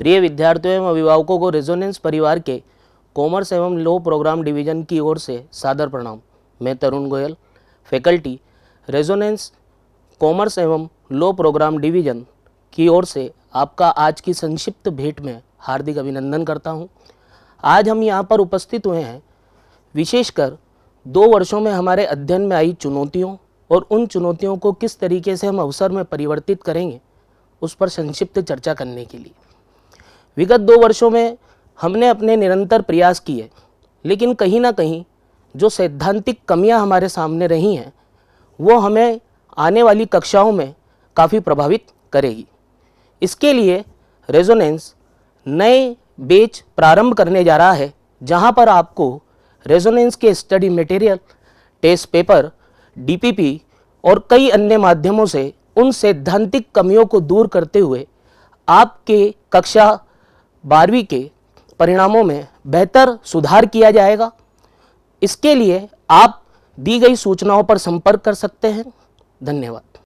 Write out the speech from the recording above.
प्रिय विद्यार्थियों एवं अभिभावकों को रेजोनेंस परिवार के कॉमर्स एवं लो प्रोग्राम डिवीजन की ओर से सादर प्रणाम मैं Tarun Goyal faculty Resonance commerce एवं लो प्रोग्राम डिवीजन की ओर से आपका आज की संक्षिप्त भेंट में हार्दिक अभिनंदन करता हूं। आज हम यहां पर उपस्थित हुए हैं विशेषकर दो वर्षों में हमारे अध्ययन में आई चुनौतियों और उन चुनौतियों को किस तरीके से हम अवसर में परिवर्तित करेंगे उस पर संक्षिप्त चर्चा करने के लिए विगत दो वर्षों में हमने अपने निरंतर प्रयास किए लेकिन कहीं ना कहीं जो सैद्धांतिक कमियां हमारे सामने रही हैं वो हमें आने वाली कक्षाओं में काफ़ी प्रभावित करेगी इसके लिए रेजोनेंस नए बेच प्रारंभ करने जा रहा है जहां पर आपको रेजोनेंस के study material test paper DPP और कई अन्य माध्यमों से उन सैद्धांतिक कमियों को दूर करते हुए आपके कक्षा बारहवीं के परिणामों में बेहतर सुधार किया जाएगा इसके लिए आप दी गई सूचनाओं पर संपर्क कर सकते हैं धन्यवाद